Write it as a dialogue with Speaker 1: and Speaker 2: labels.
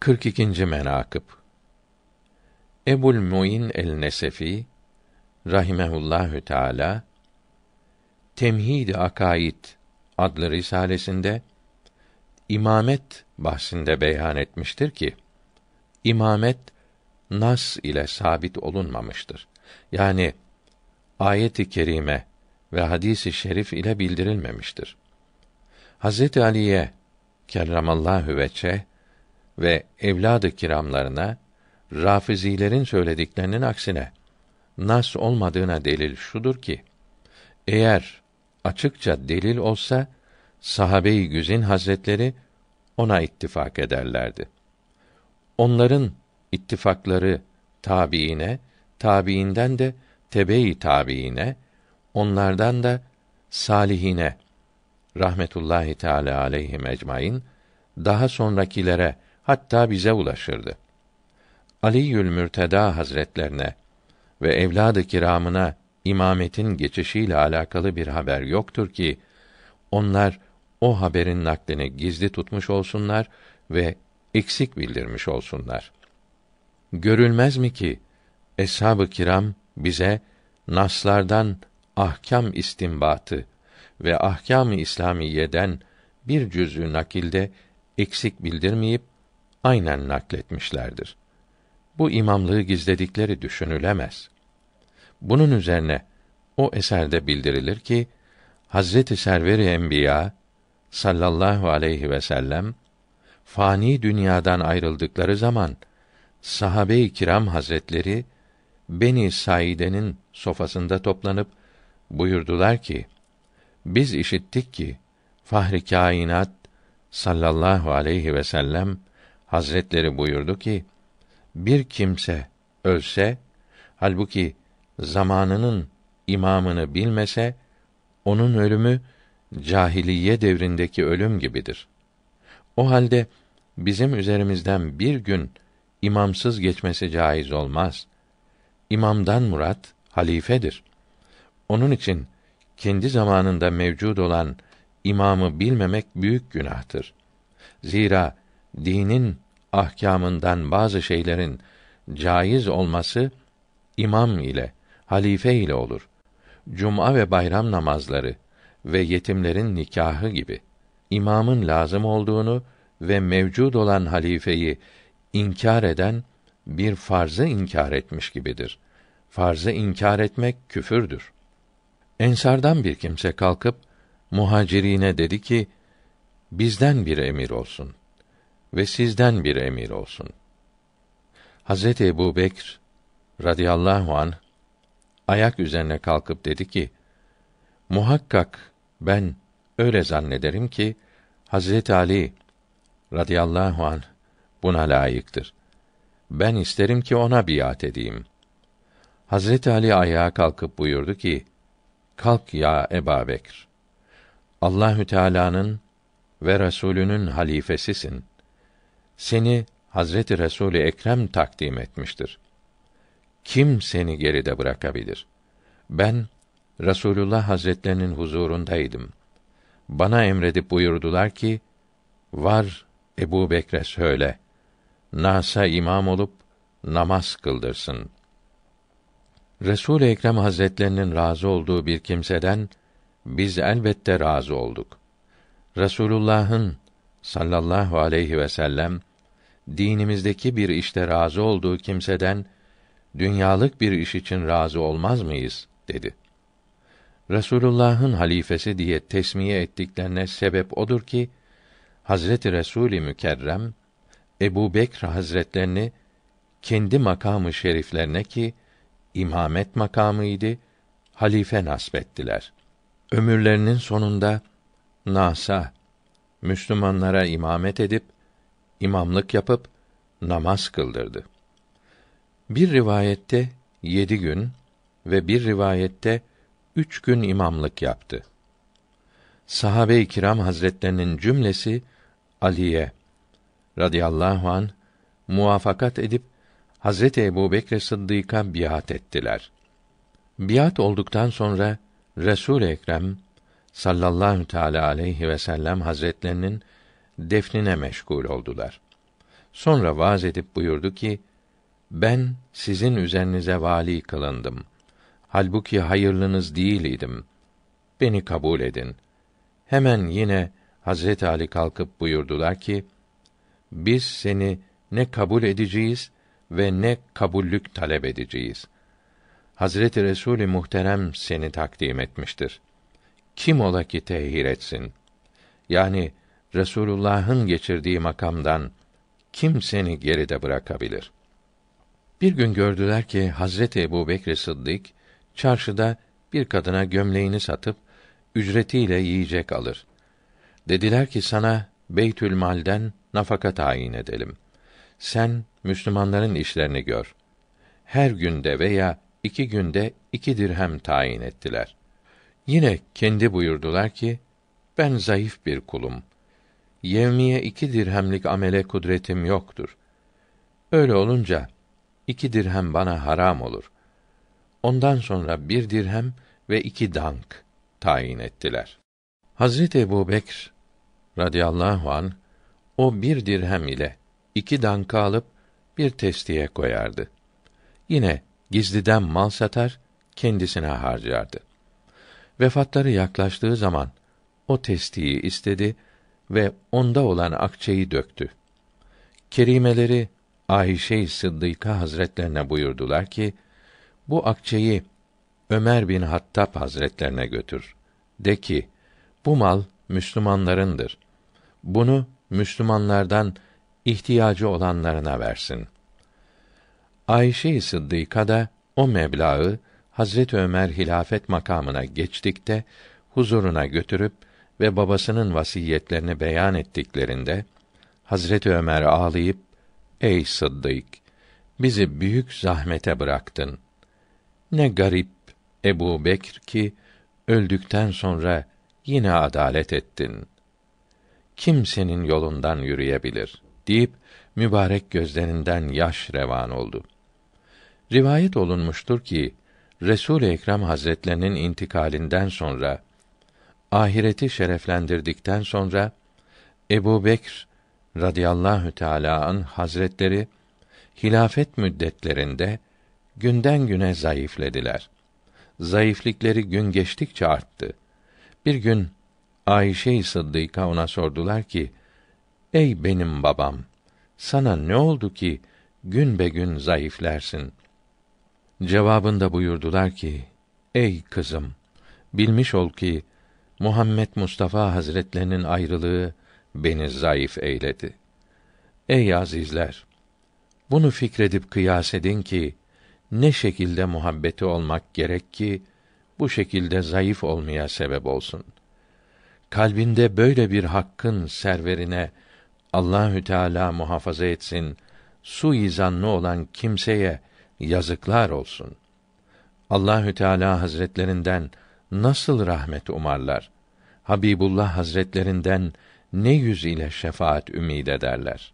Speaker 1: 42. menakıb Ebul Muin el-Nesefi rahimehullahü teala Temhid-i Akaid adlı risalesinde imamet bahsinde beyan etmiştir ki imamet nas ile sabit olunmamıştır. Yani ayet-i kerime ve hadisi i şerif ile bildirilmemiştir. Hazreti Ali'ye kerramallahu veçe ve evladı kiramlarına Rafizilerin söylediklerinin aksine nas olmadığına delil şudur ki eğer açıkça delil olsa sahabe-i güzin hazretleri ona ittifak ederlerdi. Onların ittifakları tabiine, tabiinden de tebe-i tabiine, onlardan da salihine rahmetullahi teala aleyhi ecmaîn daha sonrakilere hatta bize ulaşırdı. Aliül Mürteda Hazretlerine ve evladı kiramına imametin geçişiyle alakalı bir haber yoktur ki onlar o haberin naklini gizli tutmuş olsunlar ve eksik bildirmiş olsunlar. Görülmez mi ki eshab-ı kiram bize naslardan ahkam istimbatı ve ahkâm-ı İslamiyeden bir cüzü nakilde eksik bildirmeyip aynen nakletmişlerdir. Bu imamlığı gizledikleri düşünülemez. Bunun üzerine o eserde bildirilir ki Hazreti Server-i Enbiya sallallahu aleyhi ve sellem fani dünyadan ayrıldıkları zaman sahabe-i kiram hazretleri Beni Saide'nin sofasında toplanıp buyurdular ki biz işittik ki Fahri Kainat sallallahu aleyhi ve sellem Hazretleri buyurdu ki, bir kimse ölse, halbuki zamanının imamını bilmese, onun ölümü cahiliye devrindeki ölüm gibidir. O halde bizim üzerimizden bir gün imamsız geçmesi caiz olmaz. İmamdan murat halifedir. Onun için kendi zamanında mevcud olan imamı bilmemek büyük günahtır. Zira dinin ahkamından bazı şeylerin caiz olması imam ile halife ile olur. Cuma ve bayram namazları ve yetimlerin nikahı gibi imamın lazım olduğunu ve mevcud olan halifeyi inkar eden bir farzı inkar etmiş gibidir. Farzı inkar etmek küfürdür. Ensardan bir kimse kalkıp muhacirine dedi ki: Bizden bir emir olsun ve sizden bir emir olsun. Hazreti Ebu Bekr radıyallahu an ayak üzerine kalkıp dedi ki, muhakkak ben öyle zannederim ki Hazreti Ali radıyallahu an buna layıktır. Ben isterim ki ona biat edeyim. Hazreti Ali ayağa kalkıp buyurdu ki: Kalk ya Eba Bekr. Allahü Teala'nın ve Resulünün halifesisin.'' seni Hazreti Resulü Ekrem takdim etmiştir. Kim seni geride bırakabilir? Ben Resulullah Hazretlerinin huzurundaydım. Bana emredip buyurdular ki, var Ebu Bekre söyle, Nas'a imam olup namaz kıldırsın. Resul Ekrem Hazretlerinin razı olduğu bir kimseden biz elbette razı olduk. Resulullah'ın sallallahu aleyhi ve sellem dinimizdeki bir işte razı olduğu kimseden dünyalık bir iş için razı olmaz mıyız dedi. Resulullah'ın halifesi diye tesmiye ettiklerine sebep odur ki Hazreti Resul-i Mükerrem Ebu Bekr Hazretlerini kendi makamı şeriflerine ki imamet makamıydı halife nasbettiler. Ömürlerinin sonunda nasa Müslümanlara imamet edip imamlık yapıp namaz kıldırdı. Bir rivayette yedi gün ve bir rivayette üç gün imamlık yaptı. Sahabe-i kiram hazretlerinin cümlesi Ali'ye radıyallahu an muvafakat edip Hazreti Ebu Bekr Sıddık'a biat ettiler. Biat olduktan sonra Resul Ekrem sallallahu teala aleyhi ve sellem hazretlerinin defnine meşgul oldular. Sonra vaaz edip buyurdu ki, ben sizin üzerinize vali kılındım. Halbuki hayırlınız değildim. Beni kabul edin. Hemen yine Hazret Ali kalkıp buyurdular ki, biz seni ne kabul edeceğiz ve ne kabullük talep edeceğiz. Hazreti Resulü Muhterem seni takdim etmiştir. Kim ola ki tehir etsin? Yani Resulullah'ın geçirdiği makamdan kim seni geride bırakabilir? Bir gün gördüler ki Hazreti Ebu Bekr Sıddık çarşıda bir kadına gömleğini satıp ücretiyle yiyecek alır. Dediler ki sana Beytül Mal'den nafaka tayin edelim. Sen Müslümanların işlerini gör. Her günde veya iki günde iki dirhem tayin ettiler. Yine kendi buyurdular ki, ben zayıf bir kulum yevmiye iki dirhemlik amele kudretim yoktur. Öyle olunca iki dirhem bana haram olur. Ondan sonra bir dirhem ve iki dank tayin ettiler. Hazreti Ebu Bekr radıyallahu an o bir dirhem ile iki danka alıp bir testiye koyardı. Yine gizliden mal satar, kendisine harcardı. Vefatları yaklaştığı zaman o testiyi istedi ve onda olan akçeyi döktü. Kerimeleri ayşe Sıddıka Hazretlerine buyurdular ki, bu akçeyi Ömer bin Hattab Hazretlerine götür. De ki, bu mal Müslümanlarındır. Bunu Müslümanlardan ihtiyacı olanlarına versin. ayşe Sıddıka da o meblağı Hazret Ömer hilafet makamına geçtikte huzuruna götürüp ve babasının vasiyetlerini beyan ettiklerinde Hazreti Ömer ağlayıp "Ey Sıddık, bizi büyük zahmete bıraktın. Ne garip Ebu Bekir ki öldükten sonra yine adalet ettin. Kimsenin yolundan yürüyebilir?" deyip mübarek gözlerinden yaş revan oldu. Rivayet olunmuştur ki Resul Ekrem Hazretlerinin intikalinden sonra ahireti şereflendirdikten sonra Ebu Bekr radıyallahu teâlâ an hazretleri hilafet müddetlerinde günden güne zayıflediler. Zayıflikleri gün geçtikçe arttı. Bir gün Ayşe-i Sıddıka ona sordular ki: "Ey benim babam, sana ne oldu ki gün be gün zayıflersin?" Cevabında buyurdular ki: "Ey kızım, bilmiş ol ki Muhammed Mustafa Hazretlerinin ayrılığı beni zayıf eyledi. Ey azizler! Bunu fikredip kıyas edin ki, ne şekilde muhabbeti olmak gerek ki, bu şekilde zayıf olmaya sebep olsun. Kalbinde böyle bir hakkın serverine Allahü Teala muhafaza etsin. su izanlı olan kimseye yazıklar olsun. Allahü Teala Hazretlerinden nasıl rahmet umarlar? Habibullah Hazretlerinden ne yüz ile şefaat ümid ederler?